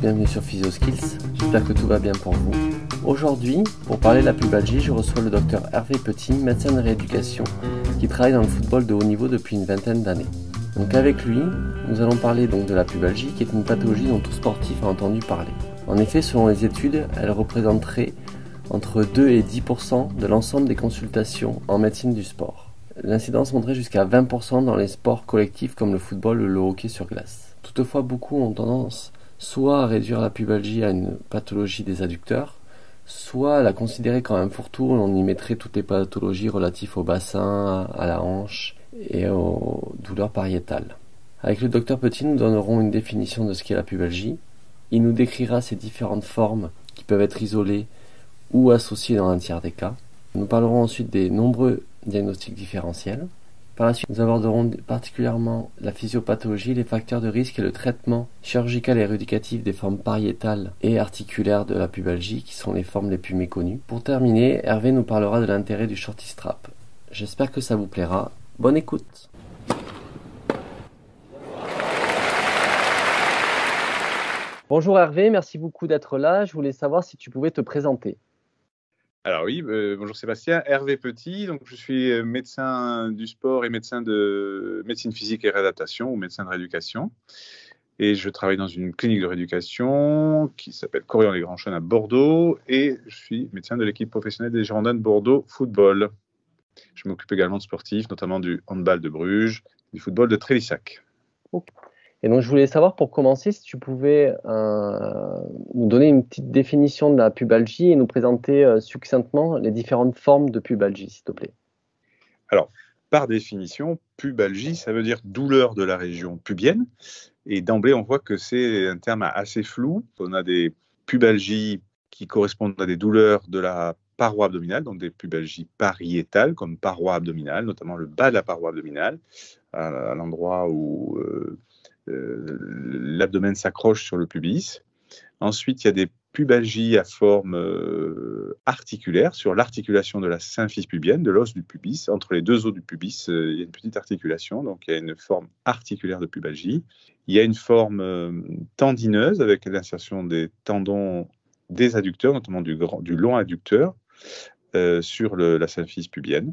bienvenue sur PhysioSkills, j'espère que tout va bien pour vous. Aujourd'hui, pour parler de la pubalgie, je reçois le docteur Hervé Petit, médecin de rééducation, qui travaille dans le football de haut niveau depuis une vingtaine d'années. Donc avec lui, nous allons parler donc de la pubalgie, qui est une pathologie dont tout sportif a entendu parler. En effet, selon les études, elle représenterait entre 2 et 10% de l'ensemble des consultations en médecine du sport. L'incidence monterait jusqu'à 20% dans les sports collectifs comme le football ou le hockey sur glace. Toutefois, beaucoup ont tendance soit réduire la pubalgie à une pathologie des adducteurs, soit la considérer comme un fourre où on y mettrait toutes les pathologies relatives au bassin, à la hanche et aux douleurs pariétales. Avec le docteur Petit, nous donnerons une définition de ce qu'est la pubalgie. Il nous décrira ses différentes formes qui peuvent être isolées ou associées dans un tiers des cas. Nous parlerons ensuite des nombreux diagnostics différentiels. Par la suite, nous aborderons particulièrement la physiopathologie, les facteurs de risque et le traitement chirurgical et érudicatif des formes pariétales et articulaires de la pubalgie, qui sont les formes les plus méconnues. Pour terminer, Hervé nous parlera de l'intérêt du shorty strap. J'espère que ça vous plaira. Bonne écoute Bonjour Hervé, merci beaucoup d'être là. Je voulais savoir si tu pouvais te présenter. Alors oui, euh, bonjour Sébastien, Hervé Petit, donc je suis euh, médecin du sport et médecin de médecine physique et réadaptation ou médecin de rééducation. Et je travaille dans une clinique de rééducation qui s'appelle Corian les Grands Chênes à Bordeaux et je suis médecin de l'équipe professionnelle des Girondins de Bordeaux Football. Je m'occupe également de sportifs, notamment du handball de Bruges, du football de Trélissac. Oh. Et donc, je voulais savoir pour commencer si tu pouvais euh, nous donner une petite définition de la pubalgie et nous présenter euh, succinctement les différentes formes de pubalgie, s'il te plaît. Alors, par définition, pubalgie, ça veut dire douleur de la région pubienne. Et d'emblée, on voit que c'est un terme assez flou. On a des pubalgies qui correspondent à des douleurs de la paroi abdominale, donc des pubalgies pariétales, comme paroi abdominale, notamment le bas de la paroi abdominale, à l'endroit où euh, euh, l'abdomen s'accroche sur le pubis. Ensuite, il y a des pubalgies à forme euh, articulaire sur l'articulation de la symphyse pubienne, de l'os du pubis. Entre les deux os du pubis, euh, il y a une petite articulation, donc il y a une forme articulaire de pubalgie. Il y a une forme tendineuse avec l'insertion des tendons des adducteurs, notamment du, grand, du long adducteur, sur la symphyse pubienne.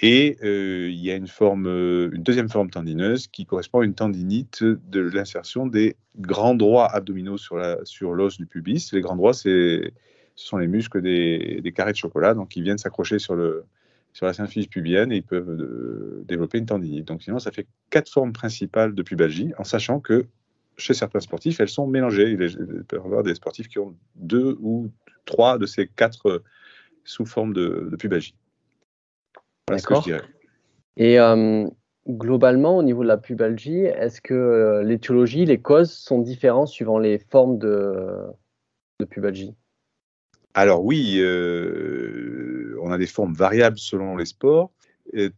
Et euh, il y a une, euh, une deuxième forme tendineuse qui correspond à une tendinite de l'insertion des grands droits abdominaux sur l'os du pubis. Les grands droits, ce sont les muscles des, carrés de chocolat, donc ils viennent s'accrocher sur, sur, la symphyse pubienne et ils peuvent euh, développer une tendinite. Donc sinon, ça fait quatre formes principales de pubalgie, en sachant que chez certains sportifs, elles sont mélangées. Il peut y avoir des sportifs qui ont deux ou trois de ces quatre sous formes de, de pubalgie. Et euh, globalement, au niveau de la pubalgie, est-ce que euh, l'étiologie, les causes sont différentes suivant les formes de, de pubalgie Alors oui, euh, on a des formes variables selon les sports.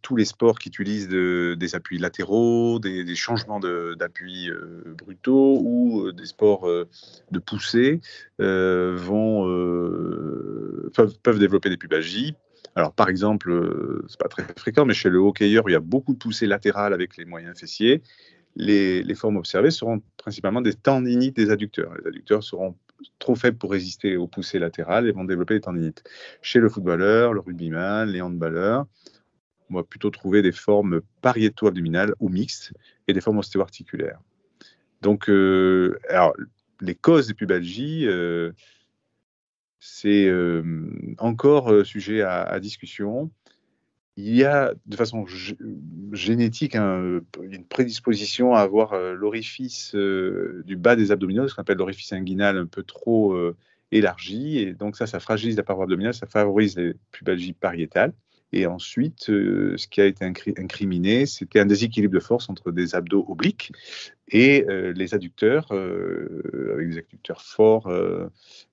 tous les sports qui utilisent des appuis latéraux, des, changements d'appui brutaux ou des sports de poussée vont, peuvent, peuvent, développer des pubalgies alors, par exemple, euh, c'est pas très fréquent, mais chez le hockeyeur, il y a beaucoup de poussées latérales avec les moyens fessiers. Les, formes observées seront principalement des tendinites des adducteurs. Les adducteurs seront trop faibles pour résister aux poussées latérales et vont développer des tendinites. Chez le footballeur, le rugbyman, les handballeurs, on va plutôt trouver des formes pariéto-abdominales ou mixtes et des formes ostéo-articulaires. Donc, euh, alors, les causes des pubalgies, euh, c'est euh, encore euh, sujet à, discussion. Il y a de façon génétique euh, une prédisposition à avoir l'orifice du bas des abdominaux, ce qu'on appelle l'orifice inguinal, un peu trop élargi. Et donc ça, ça fragilise la paroi abdominale, ça favorise les pubalgies pariétales. Et ensuite, euh, ce qui a été incriminé, c'était un déséquilibre de force entre des abdos obliques et euh, les adducteurs, euh, avec des adducteurs forts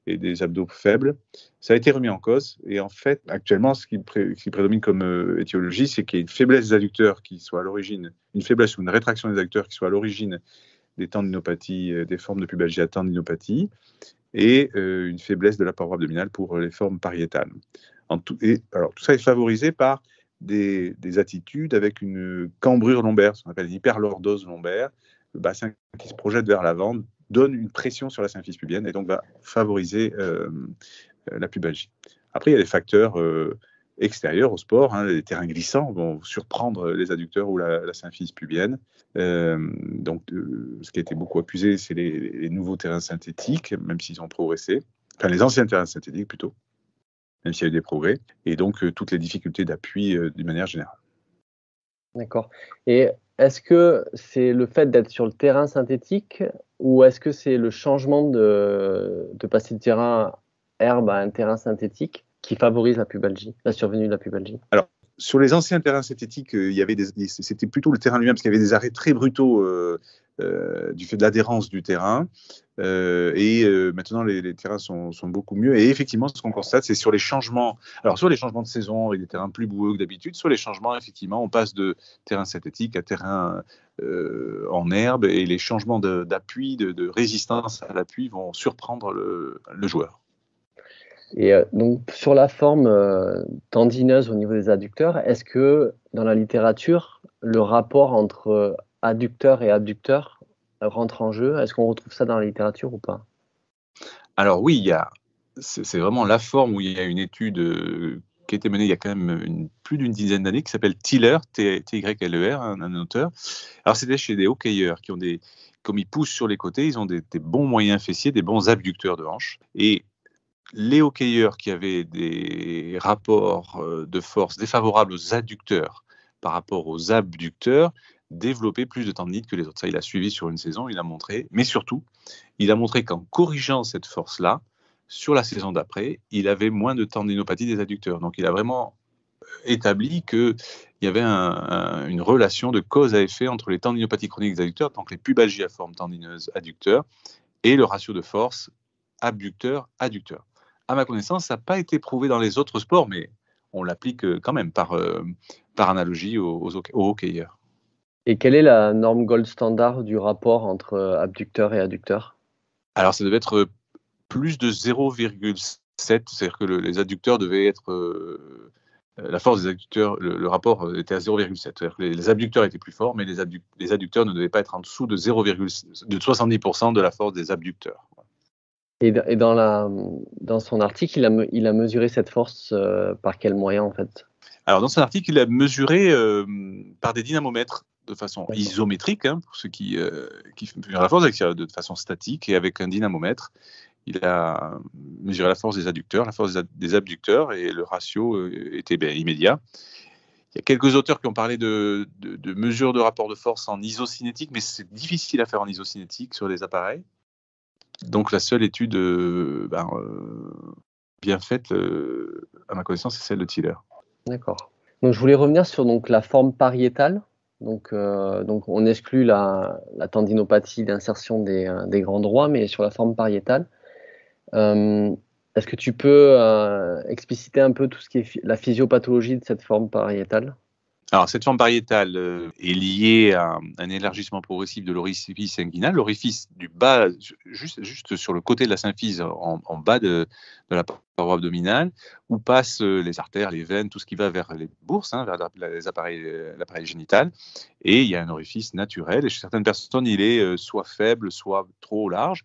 et des abdos faibles. Ça a été remis en cause. Et en fait, actuellement, ce qui, prédomine comme étiologie, c'est qu'il y a une faiblesse des adducteurs qui soit à l'origine, une faiblesse ou une rétraction des adducteurs qui soit à l'origine des tendinopathies, des formes de pubalgie à tendinopathie, et une faiblesse de la paroi abdominale pour les formes pariétales tout, alors, tout ça est favorisé par des, attitudes avec une cambrure lombaire, ce qu'on appelle l'hyperlordose lombaire. Le bassin qui se projette vers l'avant donne une pression sur la symphyse pubienne et donc va favoriser euh, la pubalgie. Après, il y a des facteurs euh, extérieurs au sport. Hein, les terrains glissants vont surprendre les adducteurs ou la, la symphyse pubienne. Euh, donc, ce qui a été beaucoup accusé, c'est les, les nouveaux terrains synthétiques, même s'ils ont progressé. Enfin, les anciens terrains synthétiques plutôt même s'il y a eu des progrès, et donc euh, toutes les difficultés d'appui euh, d'une manière générale. D'accord. Et est-ce que c'est le fait d'être sur le terrain synthétique ou est-ce que c'est le changement de, passer de terrain herbe à un terrain synthétique qui favorise la pubalgie, la survenue de la pubalgie Alors, sur les anciens terrains synthétiques, euh, il y avait c'était plutôt le terrain lui-même parce qu'il y avait des arrêts très brutaux euh, euh, du fait de l'adhérence du terrain. et maintenant, les, terrains sont, beaucoup mieux. Et effectivement, ce qu'on constate, c'est sur les changements. Alors, soit les changements de saison et des terrains plus boueux que d'habitude, soit les changements, effectivement, on passe de terrain synthétique à terrain en herbe, et les changements d'appui, de, résistance à l'appui vont surprendre le joueur. Et euh, donc, sur la forme euh, tendineuse au niveau des adducteurs, est-ce que dans la littérature, le rapport entre euh, adducteur et adducteur rentre en jeu Est-ce qu'on retrouve ça dans la littérature ou pas Alors oui, il c'est vraiment la forme où il y a une étude qui a été menée il y a quand même plus d'une dizaine d'années, qui s'appelle Tiller, T-Y-L-E-R, un, auteur. Alors c'était chez des hockeyeurs qui ont des, comme ils poussent sur les côtés, ils ont des, des bons moyens fessiers, des bons abducteurs de hanches. Et les hockeyeurs qui avaient des rapports euh, de force défavorables aux adducteurs par rapport aux abducteurs développaient plus de tendinite que les autres. Ça, il a suivi sur une saison, il a montré, mais surtout, il a montré qu'en corrigeant cette force-là, sur la saison d'après, il avait moins de tendinopathie des adducteurs. Donc, il a vraiment euh, établi qu'il y avait une relation de cause à effet entre les tendinopathies chroniques des adducteurs, donc les pubalgies à forme tendineuse adducteur, et le ratio de force abducteur-adducteur à ma connaissance, ça n'a pas été prouvé dans les autres sports, mais on l'applique euh, quand même par, euh, par analogie aux, hockeyeurs. Et quelle est la norme gold standard du rapport entre euh, abducteurs et adducteurs Alors, ça devait être plus de 0,7, c'est-à-dire que les adducteurs devaient être. la force des adducteurs, le, rapport était à 0,7. c'est-à-dire Les, les, abducteurs étaient plus forts, mais les, les, adducteurs ne devaient pas être en dessous de, 0, de 70% de la force des abducteurs. Et, dans, la, dans son article, il a, il a mesuré cette force euh, par quel moyen en fait Alors dans son article, il a mesuré euh, par des dynamomètres de façon isométrique, hein, pour ceux qui, euh, mesurent la force, de façon statique et avec un dynamomètre. Il a mesuré la force des adducteurs, la force des abducteurs et le ratio était ben, immédiat. Il y a quelques auteurs qui ont parlé de, mesures de rapport de force en isocinétique, mais c'est difficile à faire en isocinétique sur les appareils donc la seule étude euh, ben, euh, bien faite, à ma connaissance, c'est celle de Tiller. D'accord. Donc je voulais revenir sur donc, la forme pariétale. Donc, euh, donc on exclut la, tendinopathie d'insertion des, grands droits, mais sur la forme pariétale. Est-ce que tu peux expliciter un peu tout ce qui est la physiopathologie de cette forme pariétale cette forme pariétale euh, est liée à un élargissement progressif de l'orifice inguinal, l'orifice du bas, juste, sur le côté de la symphyse, en, bas de, la paroi abdominale, où passent euh, les artères, les veines, tout ce qui va vers les bourses, hein, vers euh, l'appareil génital. Et il y a un orifice naturel. Et chez certaines personnes, il est soit faible, soit trop large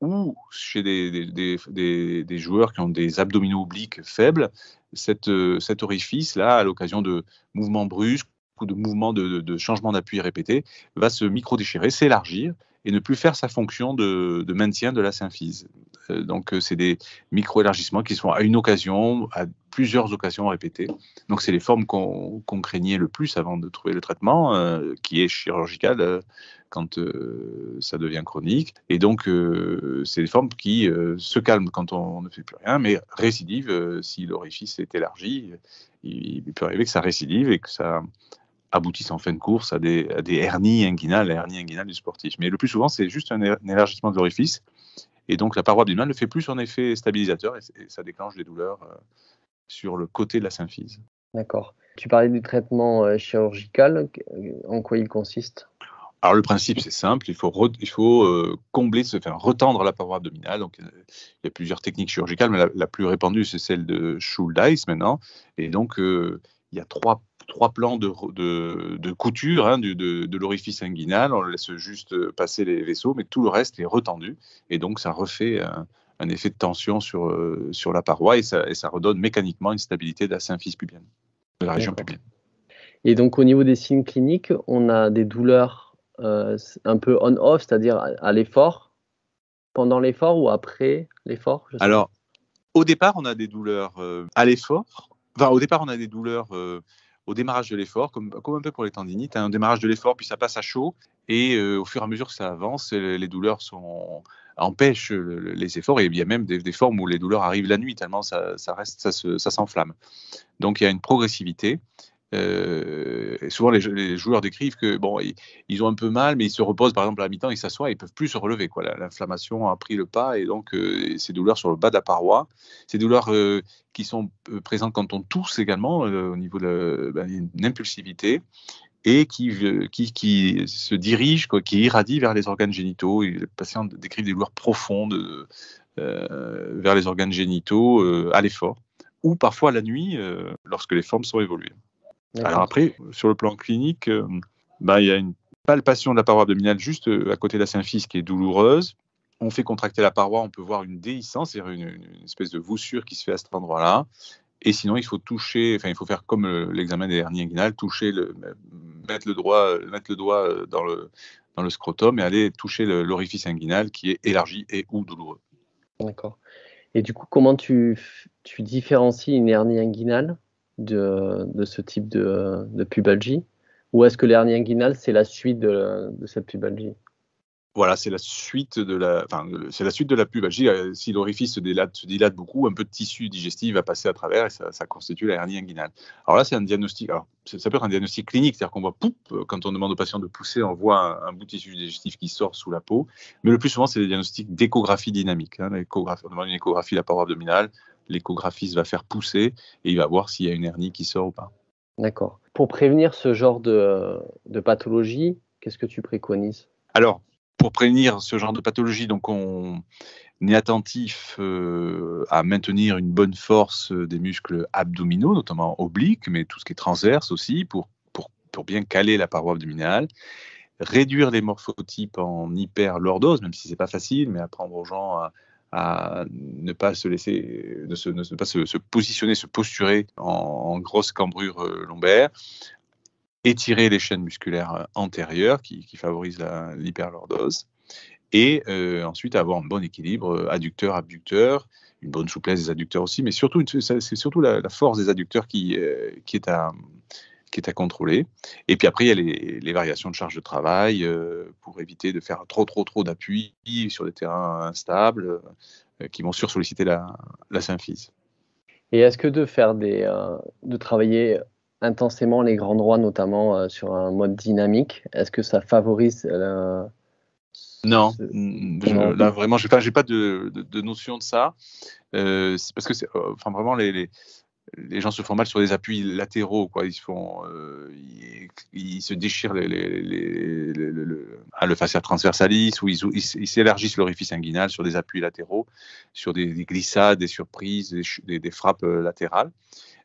ou chez des, joueurs qui ont des abdominaux obliques faibles, euh, cet orifice-là, à l'occasion de mouvements brusques ou de mouvements de, changement d'appui répétés, va se micro-déchirer, s'élargir et ne plus faire sa fonction de maintien de la symphyse. Euh, donc, euh, c'est des micro-élargissements qui sont à une occasion, à plusieurs occasions répétées. Donc, c'est les formes qu'on craignait le plus avant de trouver le traitement, euh, qui est chirurgical quand ça devient chronique. Et donc, c'est des formes qui se calment quand on ne fait plus rien, mais récidivent si l'orifice est élargi. Il, peut arriver que ça récidive et que ça aboutisse en fin de course à des, à des hernies inguinales, hernie du sportif. Mais le plus souvent, c'est juste un, élargissement de l'orifice et donc la paroi abdominale ne fait plus son effet stabilisateur et, ça déclenche des douleurs euh, sur le côté de la symphyse. D'accord. Tu parlais du traitement euh, chirurgical. Euh, en quoi il consiste alors le principe c'est simple, il faut, il faut combler, se faire retendre la paroi abdominale. Donc il y a plusieurs techniques chirurgicales, mais la, plus répandue c'est celle de Schuldeis maintenant. Et donc il y a trois trois plans de, de, couture hein, du, de, l'orifice inguinal. On laisse juste passer les vaisseaux, mais tout le reste est retendu. Et donc, ça refait un, effet de tension sur, euh, sur la paroi et ça, et ça, redonne mécaniquement une stabilité de la symphyse pubienne, de la région pubienne. Et donc, au niveau des signes cliniques, on a des douleurs euh, un peu on-off, c'est-à-dire à, l'effort, pendant l'effort ou après l'effort Alors, au départ, on a des douleurs euh, à l'effort. Enfin, au départ, on a des douleurs au démarrage de l'effort, comme, un peu pour les tendinites, un hein, démarrage de l'effort, puis ça passe à chaud, et euh, au fur et à mesure que ça avance, les douleurs sont, empêchent les efforts, et il y a même des, formes où les douleurs arrivent la nuit, tellement ça, reste, ça s'enflamme. Donc il y a une progressivité, euh, souvent, les, joueurs décrivent que bon, ils, ont un peu mal, mais ils se reposent par exemple à la mi-temps, ils s'assoient, ils peuvent plus se relever. Quoi. L'inflammation a pris le pas et donc euh, ces douleurs sur le bas de la paroi, ces douleurs euh, qui sont euh, présentes quand on tousse également au niveau de ben, l'impulsivité impulsivité et qui, qui, qui se dirige, quoi, qui irradient vers les organes génitaux. les patients décrivent des douleurs profondes vers les organes génitaux à l'effort ou parfois la nuit lorsque les formes sont évoluées. Alors après, sur le plan clinique, euh, ben, il y a une palpation de la paroi abdominale juste euh, à côté de la symphyse qui est douloureuse. On fait contracter la paroi, on peut voir une déhiscence, c'est-à-dire une, espèce de voussure qui se fait à cet endroit-là. Et sinon, il faut toucher, il faut faire comme euh, l'examen des hernies inguinales, toucher, le, mettre, le droit, mettre le doigt dans le, dans le scrotum et aller toucher l'orifice inguinal qui est élargi et ou douloureux. D'accord. Et du coup, comment tu, tu différencies une hernie inguinale de, ce type de, pubalgie Ou est-ce que l'hernie inguinale, c'est la suite de, cette pubalgie voilà, c'est la suite de la, enfin, c'est la suite de la pubalgie. Euh, si l'orifice se dilate, se beaucoup, un peu de tissu digestif va passer à travers et ça, constitue la hernie inguinale. Alors là, c'est un diagnostic. Alors, ça peut être un diagnostic clinique, c'est-à-dire qu'on voit poup euh, quand on demande au patient de pousser, on voit un, bout de tissu digestif qui sort sous la peau. Mais le plus souvent, c'est des diagnostics d'échographie dynamique. Hein, on demande une échographie de la paroi abdominale, l'échographiste va faire pousser et il va voir s'il y a une hernie qui sort ou pas. D'accord. Pour prévenir ce genre de, euh, pathologie, qu'est-ce que tu préconises Alors, pour prévenir ce genre de pathologie, donc on est attentif euh, à maintenir une bonne force euh, des muscles abdominaux, notamment obliques, mais tout ce qui est transverse aussi, pour, pour, bien caler la paroi abdominale. Réduire les morphotypes en hyperlordose, même si ce n'est pas facile, mais apprendre aux gens à, à ne pas se laisser, ne, pas se, positionner, se posturer en, grosse cambrure euh, lombaire, étirer les chaînes musculaires euh, antérieures qui, favorisent l'hyperlordose, et euh, ensuite avoir un bon équilibre adducteur-abducteur, une bonne souplesse des adducteurs aussi, mais surtout c'est surtout la, force des adducteurs qui, qui est à, qui est à contrôler. Et puis après, il y a les, variations de charge de travail euh, pour éviter de faire trop, trop, trop d'appui sur des terrains instables euh, qui vont sursolliciter la, la symphyse. Et est-ce que de faire des, euh, de travailler intensément les grands droits, notamment sur un mode dynamique, est-ce que ça favorise Non, là vraiment, je n'ai pas, de, notion de ça. Euh, parce que, enfin, vraiment, les, les gens se font mal sur des appuis latéraux, quoi. Ils se font, euh, ils, se déchirent les, ah, le, fascia transversalis ou ils s'élargissent l'orifice inguinal sur des appuis latéraux, sur des, glissades, des surprises, des, frappes euh, latérales.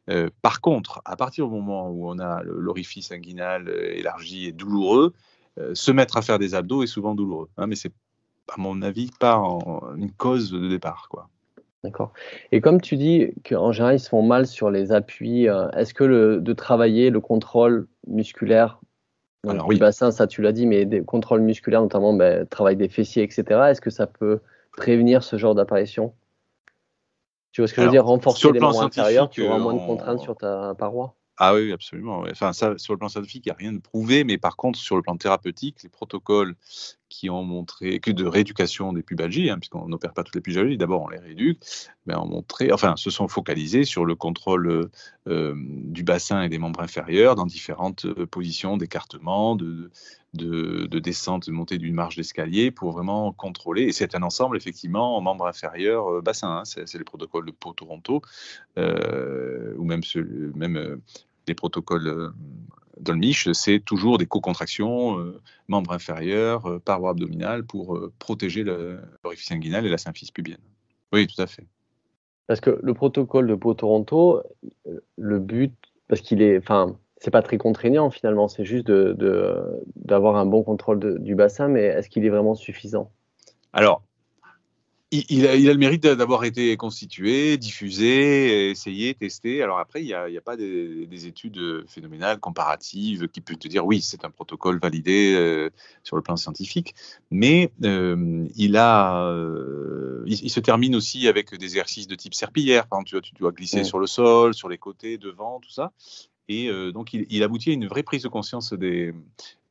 Euh, par contre, à partir du moment où on a l'orifice inguinal élargi et douloureux, se mettre à faire des abdos est souvent douloureux. Hein, mais c'est, à mon avis, pas une cause de départ, quoi. D'accord. Et comme tu dis qu'en général, ils se font mal sur les appuis, euh, est-ce que le, de travailler le contrôle musculaire Alors, oui. bassin, ça tu l'as dit, mais des contrôles musculaires, notamment ben, travail des fessiers, etc., est-ce que ça peut prévenir ce genre d'apparition Tu vois ce que je veux dire Renforcer le les membres intérieurs, tu auras moins de euh, contraintes sur ta paroi ah oui, absolument. Enfin, ça, sur le plan scientifique, il n'y a rien de prouvé, mais par contre, sur le plan thérapeutique, les protocoles qui ont montré que de rééducation des pubalgies, hein, puisqu'on n'opère pas toutes les pubalgies, d'abord on les rééduque, mais ben, ont montré, enfin, se sont focalisés sur le contrôle euh, du bassin et des membres inférieurs dans différentes euh, positions d'écartement, de, descente, de montée d'une marche d'escalier pour vraiment contrôler. Et c'est un ensemble, effectivement, membres inférieurs, euh, bassin. Hein. c'est le protocole de Pau Toronto, ou même, ce, même les protocoles dans le niche, c'est toujours des co-contractions, euh, membres inférieurs, euh, paroi abdominale, pour euh, protéger l'orifice inguinal et la symphyse pubienne. Oui, tout à fait. Parce que le protocole de beau Toronto, le but, parce qu'il est, enfin, c'est pas très contraignant finalement, c'est juste d'avoir de, un bon contrôle du bassin, mais est-ce qu'il est vraiment suffisant Alors, il, a, le mérite d'avoir été constitué, diffusé, essayé, testé. Alors après, il n'y a, pas des, études euh, phénoménales, comparatives, qui peuvent te dire oui, c'est un protocole validé euh, sur le plan scientifique. Mais euh, il, a, il, se termine aussi avec des exercices de type serpillière. Par tu, tu dois glisser sur le sol, sur les côtés, devant, tout ça. Et donc, il, aboutit à une vraie prise de conscience des,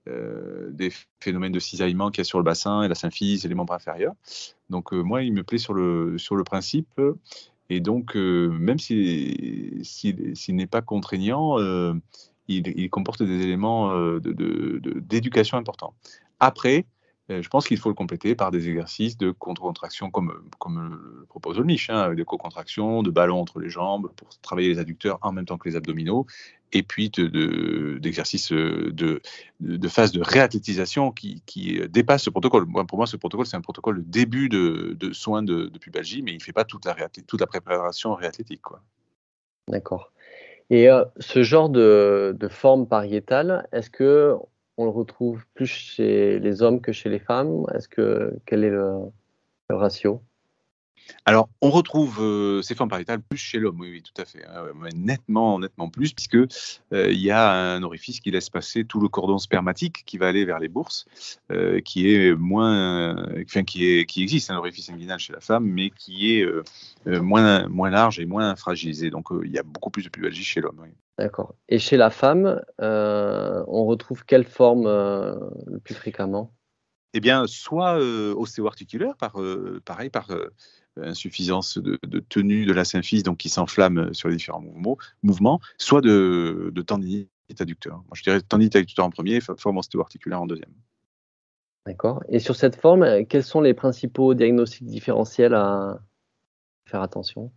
euh, des phénomènes de cisaillement qu'il y a sur le bassin et la symphyse et les membres inférieurs. Donc euh, moi, il me plaît sur le, sur le principe. Et donc, euh, même s'il si, si, n'est pas contraignant, il, comporte des éléments d'éducation de, importants. Après, je pense qu'il faut le compléter par des exercices de contre-contraction comme, comme le propose avec hein, des co contractions de ballons entre les jambes pour travailler les adducteurs en même temps que les abdominaux et puis d'exercices euh, de, phase de réathlétisation qui, qui euh, dépasse ce protocole. pour moi, ce protocole, c'est un protocole de début de, soins de, de pubalgie, mais il ne fait pas toute la, préparation réathlétique. D'accord. Et euh, ce genre de, forme pariétale, est-ce que on le retrouve plus chez les hommes que chez les femmes Est-ce que quel est le ratio alors, on retrouve ces euh, formes pariétales plus chez l'homme, oui, oui, tout à fait. Ah nettement, nettement plus, puisque euh, il y a un orifice qui laisse passer tout le cordon spermatique qui va aller vers les bourses, euh, qui est moins, qui, existe un orifice inguinal chez la femme, mais qui est moins, large et moins fragilisé. Donc, il y a beaucoup plus de pubalgie chez l'homme. D'accord. Et chez la femme, on retrouve quelle forme le plus fréquemment eh bien, soit euh, articulaire par, pareil, par euh, insuffisance de, tenue de la symphyse, donc qui s'enflamme euh, sur les différents mouvements, soit de, tendinite adducteur. je dirais tendinite adducteur en premier, forme osteoarticulaire articulaire en deuxième. D'accord. Et sur cette forme, euh, quels sont les principaux diagnostics différentiels à faire attention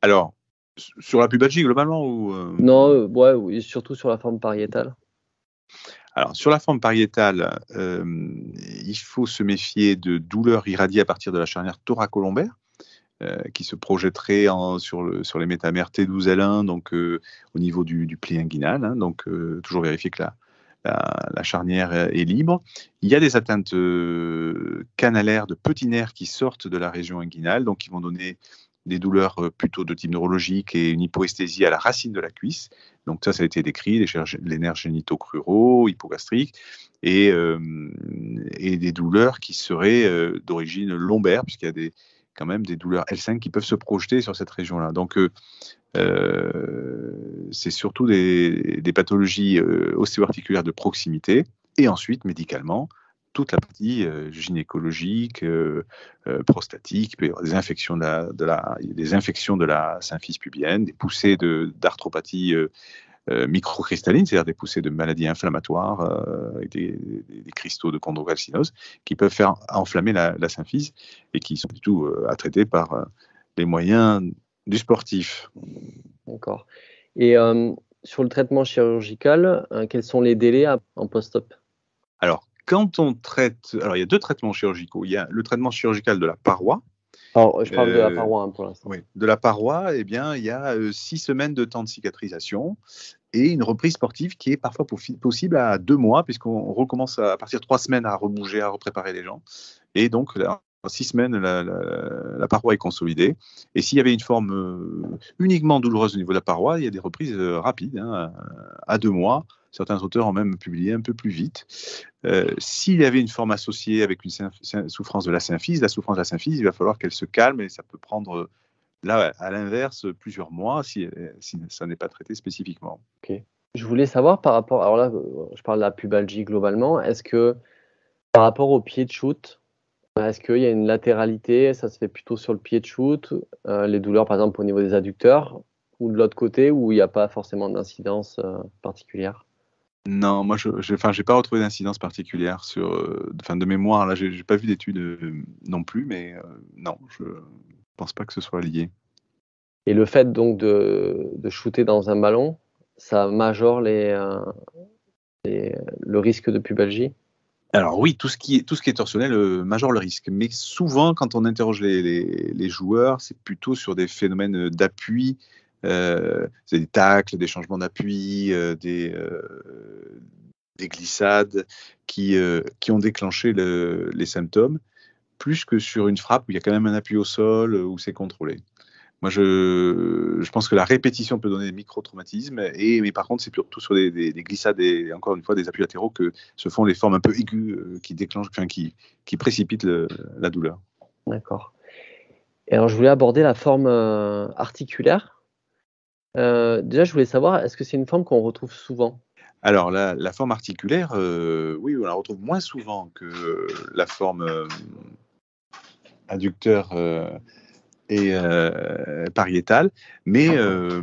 Alors, sur la pubagie globalement ou Non, surtout sur la forme pariétale. Alors, sur la forme pariétale, il faut se méfier de douleurs irradiées à partir de la charnière thoracolombaire. Euh, qui se projetterait sur, le, sur les métamères T12L1, donc euh, au niveau du, pli inguinal. Hein, donc euh, toujours vérifier que la, la, charnière est libre. Il y a des atteintes canalaires de petits nerfs qui sortent de la région inguinale, donc qui vont donner des douleurs plutôt de type neurologique et une hypoesthésie à la racine de la cuisse. Donc ça, ça a été décrit, les, nerfs génitaux cruraux, hypogastriques, et, et, des douleurs qui seraient d'origine lombaire, puisqu'il y a des, quand même des douleurs L5 qui peuvent se projeter sur cette région-là. Donc, euh, euh, c'est surtout des, pathologies euh, articulaires de proximité et ensuite médicalement toute la partie euh, gynécologique, prostatique, des infections de la, des infections de la symphyse pubienne, des poussées d'arthropathie euh, microcristalline, c'est-à-dire des poussées de maladies inflammatoires, euh, et des, cristaux de chondrocalcinose, qui peuvent faire enflammer la, symphyse et qui sont du tout euh, à traiter par les moyens du sportif. Encore. Et sur le traitement chirurgical, quels sont les délais en post-op Alors, quand on traite, alors il y a deux traitements chirurgicaux. Il y a le traitement chirurgical de la paroi, Oh, je euh, parle de la paroi hein, pour l'instant. Oui, de la paroi, eh bien, il y a euh, six semaines de temps de cicatrisation et une reprise sportive qui est parfois possible à deux mois, puisqu'on recommence à, partir de trois semaines à rebouger, à repréparer les gens. Et donc, là, six semaines, la, paroi est consolidée. Et s'il y avait une forme euh, uniquement douloureuse au niveau de la paroi, il y a des reprises euh, rapides, hein, à, deux mois. Certains auteurs ont même publié un peu plus vite. Euh, s'il y avait une forme associée avec une souffrance de la symphyse, la souffrance de la symphyse, il va falloir qu'elle se calme et ça peut prendre, là, à l'inverse, plusieurs mois si, ça n'est pas traité spécifiquement. Ok. Je voulais savoir par rapport, alors là, je parle de la pubalgie globalement, est-ce que par rapport au pied de shoot, est-ce qu'il y a une latéralité Ça se fait plutôt sur le pied de shoot. Euh, les douleurs, par exemple, au niveau des adducteurs ou de l'autre côté où il n'y a pas forcément d'incidence euh, particulière Non, moi, je n'ai pas retrouvé d'incidence particulière sur, euh, fin, de mémoire. Là, j'ai pas vu d'études non plus, mais non, je pense pas que ce soit lié. Et le fait donc de, shooter dans un ballon, ça majore les, le risque de pubalgie alors oui, tout ce qui est, tout ce qui est torsionnel euh, majeure le risque. Mais souvent, quand on interroge les, joueurs, c'est plutôt sur des phénomènes euh, d'appui, euh, des tacles, des changements d'appui, des, glissades qui, ont déclenché les symptômes, plus que sur une frappe où il y a quand même un appui au sol, où c'est contrôlé. Moi, je, pense que la répétition peut donner des micro-traumatismes, et, mais par contre, c'est surtout sur des, glissades et encore une fois des appuis latéraux que se font les formes un peu aiguës euh, qui déclenchent, qui, qui précipitent la douleur. D'accord. alors, je voulais aborder la forme euh, articulaire. Euh, déjà, je voulais savoir, est-ce que c'est une forme qu'on retrouve souvent alors, la, forme articulaire, oui, on la retrouve moins souvent que la forme inducteur et euh, mais ah euh,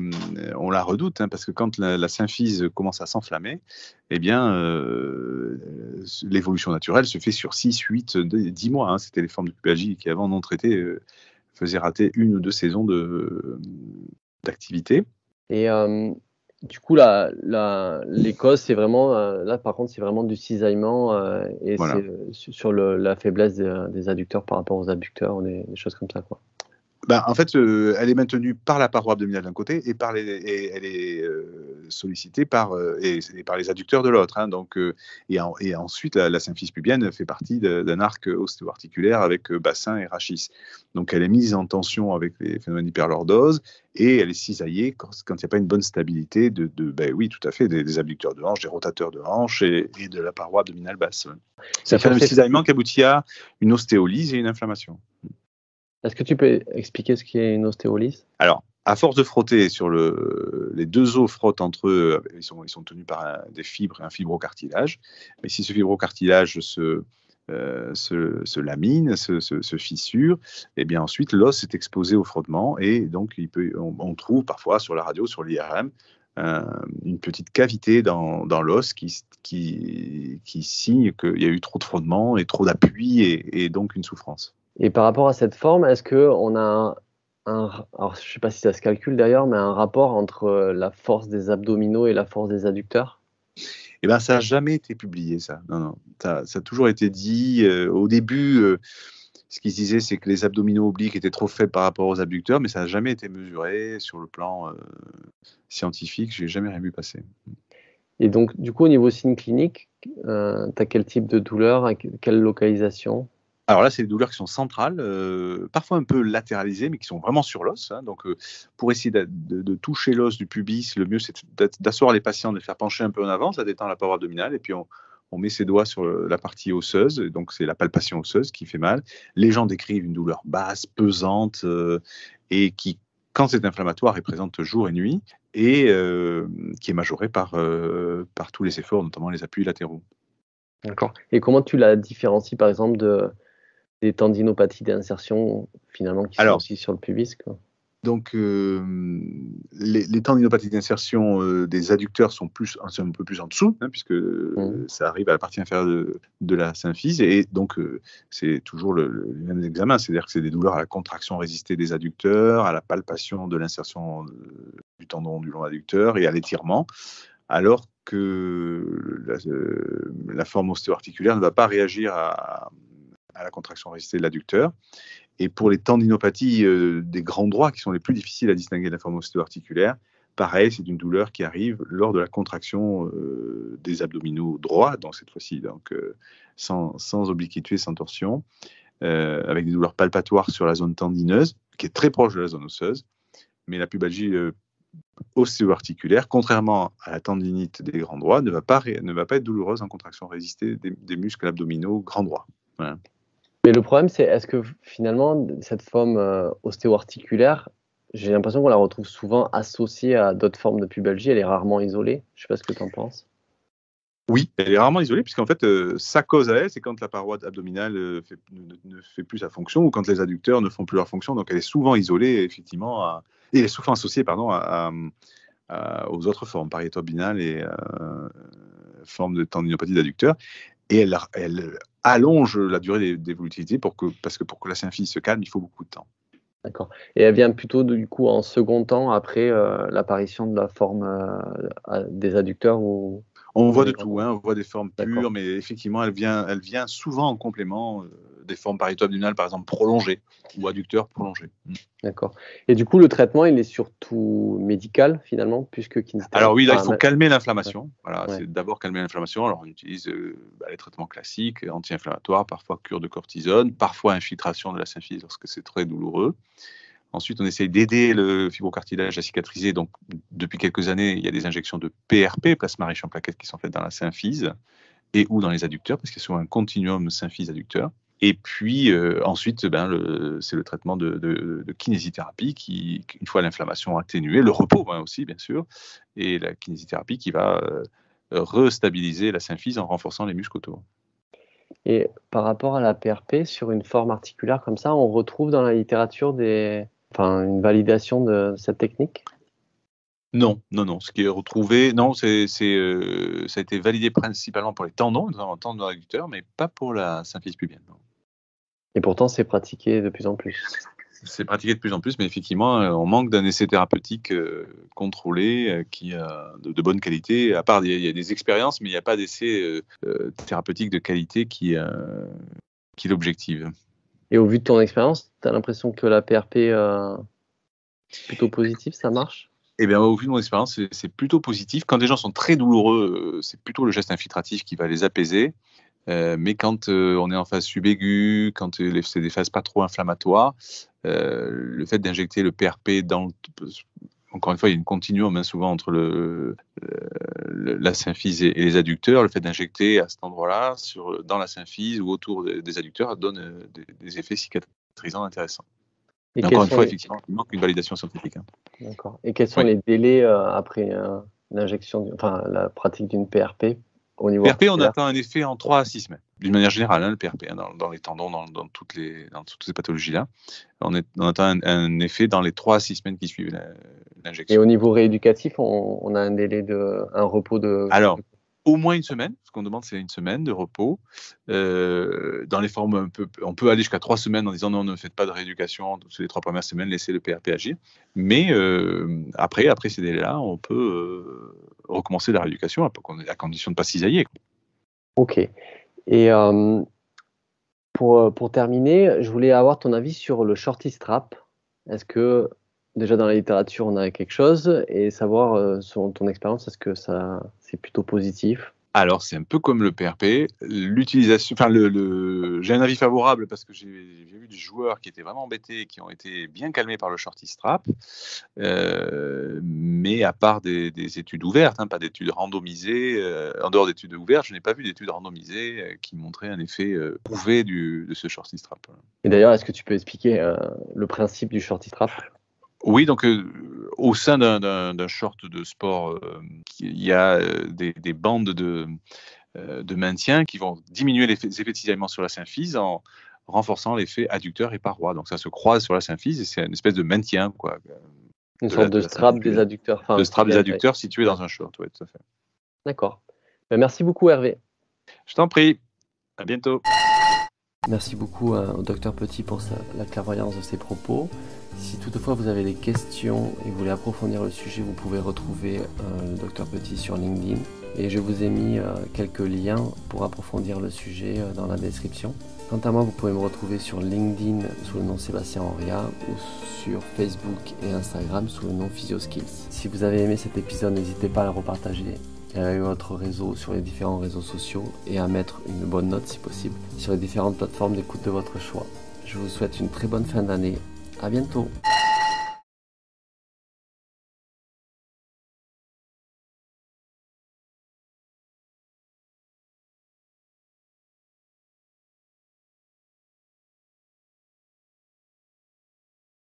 on la redoute hein, parce que quand la, symphyse commence à s'enflammer, eh bien, euh, l'évolution naturelle se fait sur 6, 8, 10 mois. Hein. C'était les formes de pubalgie qui, avant non traitées, faisaient rater une ou deux saisons d'activité. et du coup, l'Écosse, la, c'est vraiment, là par contre, c'est vraiment du cisaillement et sur la faiblesse des, adducteurs par rapport aux abducteurs, des, des choses comme ça. Quoi. Bah, en fait, euh, elle est maintenue par la paroi abdominale d'un côté et, par les, et elle est euh, sollicitée par, euh, et, par les adducteurs de l'autre. Hein. donc, et, ensuite, la, symphyse pubienne fait partie d'un arc ostéoarticulaire avec bassin et rachis. Donc, elle est mise en tension avec les phénomènes d'hyperlordose et elle est cisaillée quand, il n'y a pas une bonne stabilité de, de ben oui, tout à fait, des, adducteurs abducteurs de hanche, des rotateurs de hanche et, de la paroi abdominale basse. C'est un cisaillement qui aboutit à une ostéolyse et une inflammation. Est-ce que tu peux expliquer ce qu'est une ostéolyse Alors, à force de frotter sur les deux os frottent entre eux, ils sont, tenus par des fibres et un fibrocartilage. Mais si ce fibrocartilage se, euh, se, lamine, se, fissure, et eh bien ensuite l'os est exposé au frottement et donc on, trouve parfois sur la radio, sur l'IRM, une petite cavité dans, l'os qui, signe qu'il y a eu trop de frottement et trop d'appui et donc une souffrance. Et par rapport à cette forme, est-ce qu'on a un, alors je ne sais pas si ça se calcule d'ailleurs, mais un rapport entre euh, la force des abdominaux et la force des adducteurs Eh bien, ça n'a jamais été publié, ça. Non, Ça, a toujours été dit. Euh, au début, euh, ce qu'ils disaient, c'est que les abdominaux obliques étaient trop faibles par rapport aux adducteurs, mais ça n'a jamais été mesuré sur le plan scientifique. Je n'ai jamais rien vu passer. Et donc, du coup, au niveau signe clinique, tu as quel type de douleur, quelle localisation alors là, c'est des douleurs qui sont centrales, euh, parfois un peu latéralisées, mais qui sont vraiment sur l'os. Hein. Donc, euh, pour essayer de, toucher l'os du pubis, le mieux, c'est d'asseoir les patients, de les faire pencher un peu en avant, ça détend la paroi abdominale, et puis on, met ses doigts sur la partie osseuse, donc c'est la palpation osseuse qui fait mal. Les gens décrivent une douleur basse, pesante, euh, et qui, quand c'est inflammatoire, est présente jour et nuit, et qui est majorée par, par tous les efforts, notamment les appuis latéraux. D'accord. Et comment tu la différencies, par exemple, de, des tendinopathies d'insertion finalement qui sont aussi sur le pubis. Donc, euh, les, tendinopathies d'insertion euh, des adducteurs sont, plus, un peu plus en dessous, hein, puisque mmh. ça arrive à la partie inférieure de, la symphyse. Et donc, euh, c'est toujours le, même examen, c'est-à-dire que c'est des douleurs à la contraction résistée des adducteurs, à la palpation de l'insertion du tendon du long adducteur et à l'étirement, alors que la, forme ostéoarticulaire ne va pas réagir à à la contraction résistée de l'adducteur. Et pour les tendinopathies euh, des grands droits, qui sont les plus difficiles à distinguer de la forme articulaire, pareil, c'est une douleur qui arrive lors de la contraction euh, des abdominaux droits, donc cette fois-ci, donc euh, sans, sans obliquité, sans torsion, avec des douleurs palpatoires sur la zone tendineuse, qui est très proche de la zone osseuse, mais la pubalgie ostéo-articulaire, contrairement à la tendinite des grands droits, ne va pas, ne va pas être douloureuse en contraction résistée des, muscles abdominaux grands droits. Mais le problème, c'est est-ce que finalement, cette forme ostéoarticulaire, euh, ostéo-articulaire, j'ai l'impression qu'on la retrouve souvent associée à d'autres formes de pubalgie, elle est rarement isolée. Je ne sais pas ce que tu en penses. Oui, elle est rarement isolée, puisqu'en fait, euh, sa cause à elle, c'est quand la paroi abdominale euh, ne, fait plus sa fonction ou quand les adducteurs ne font plus leur fonction. Donc, elle est souvent isolée, effectivement, et elle est souvent associée pardon, à, aux autres formes, pariétobinales abdominale et forme de tendinopathie d'adducteur. Et elle, allonge la durée des, des pour que, parce que pour que la symphyse se calme, il faut beaucoup de temps. D'accord. Et elle vient plutôt du coup en second temps après euh, l'apparition de la forme euh, des adducteurs ou. On voit de tout, hein, on voit des formes pures, mais effectivement, elle vient, elle vient souvent en complément euh, des formes parito-abdominales, par exemple, prolongées ou adducteurs prolongés. Mm. D'accord. Et du coup, le traitement, il est surtout médical, finalement, puisque Alors oui, il faut calmer l'inflammation. Voilà, c'est d'abord calmer l'inflammation. Alors, on utilise euh, bah, les traitements classiques, anti-inflammatoires, parfois cure de cortisone, parfois infiltration de la symphyse que c'est très douloureux. Ensuite, on essaye d'aider le fibrocartilage à cicatriser. Donc, depuis quelques années, il y a des injections de PRP, plasma riche en plaquettes, qui sont faites dans la symphyse et ou dans les adducteurs, parce qu'il y a souvent un continuum symphyse-adducteur. Et puis euh, ensuite, eh ben, c'est le traitement de, kinésithérapie qui, une fois l'inflammation atténuée, le repos hein, aussi, bien sûr, et la kinésithérapie qui va euh, restabiliser la symphyse en renforçant les muscles autour. Et par rapport à la PRP, sur une forme articulaire comme ça, on retrouve dans la littérature des... enfin, une validation de cette technique non, non, non. Ce qui est retrouvé, non, c'est, euh, ça a été validé principalement pour les tendons, notamment tendons adducteurs, mais pas pour la symphyse pubienne. Et pourtant, c'est pratiqué de plus en plus. C'est pratiqué de plus en plus, mais effectivement, euh, on manque d'un essai thérapeutique euh, contrôlé, euh, qui de, bonne qualité. À part, il y, a des expériences, mais il n'y a pas d'essai thérapeutique de qualité qui, qui l'objective. Et au vu de ton expérience, tu as l'impression que la PRP est plutôt positive, ça marche eh bien, au vu de mon expérience, c'est plutôt positif. Quand les gens sont très douloureux, c'est plutôt le geste infiltratif qui va les apaiser. Euh, mais quand euh, on est en phase subaiguë, quand euh, c'est des phases pas trop inflammatoires, le fait d'injecter le PRP dans Encore une fois, il y a une continuum hein, souvent entre le, la symphyse et, les adducteurs. Le fait d'injecter à cet endroit-là, dans la symphyse ou autour des adducteurs, donne des, effets cicatrisants intéressants. Et encore une fois, effectivement, il manque une validation scientifique. Hein. Et quels sont les délais après l'injection, enfin la pratique d'une PRP au niveau PRP, on atteint un effet en 3 à 6 semaines, d'une manière générale, hein, le PRP, hein, dans, les tendons, dans, toutes, les, dans toutes ces pathologies-là. On, on, atteint un, effet dans les 3 à 6 semaines qui suivent l'injection. Et au niveau rééducatif, on, on, a un délai de un repos de. Alors, au moins une semaine, ce qu'on demande c'est une semaine de repos. Euh, dans les formes un peu, on peut aller jusqu'à trois semaines en disant non, ne faites pas de rééducation Toutes les trois premières semaines, laissez le PRP agir. Mais euh, après, après ces délais-là, on peut euh, recommencer la rééducation à, condition de ne pas cisailler. Ok. Et pour, pour terminer, je voulais avoir ton avis sur le shorty strap. Est-ce que déjà dans la littérature on a quelque chose et savoir selon ton expérience, est-ce que ça c'est plutôt positif. Alors, c'est un peu comme le PRP. L'utilisation, enfin, le, j'ai un avis favorable parce que j'ai vu des joueurs qui étaient vraiment embêtés, qui ont été bien calmés par le shorty strap. Euh, mais à part des, études ouvertes, hein, pas d'études randomisées, euh, en dehors d'études ouvertes, je n'ai pas vu d'études randomisées euh, qui montraient un effet prouvé du, de ce shorty strap. Et d'ailleurs, est-ce que tu peux expliquer le principe du shorty strap oui, donc euh, au sein d'un short de sport, euh, il y a euh, des, bandes de, maintien qui vont diminuer les effets de cisaillement sur la symphyse en renforçant l'effet adducteur et paroi. Donc ça se croise sur la symphyse et c'est une espèce de maintien. Quoi, une sorte de, strap des adducteurs. de strap des adducteurs situé dans un short, oui, tout à fait. D'accord. Ben, merci beaucoup Hervé. Je t'en prie. À bientôt. Merci beaucoup euh, au docteur Petit pour la clairvoyance de ses propos. Si toutefois vous avez des questions et vous voulez approfondir le sujet, vous pouvez retrouver euh, le docteur Petit sur LinkedIn. Et je vous ai mis euh, quelques liens pour approfondir le sujet dans la description. Quant à moi, vous pouvez me retrouver sur LinkedIn sous le nom Sébastien Henria ou sur Facebook et Instagram sous le nom PhysioSkills. Si vous avez aimé cet épisode, n'hésitez pas à le repartager eu votre réseau sur les différents réseaux sociaux et à mettre une bonne note si possible sur les différentes plateformes d'écoute de votre choix. Je vous souhaite une très bonne fin d'année. À bientôt.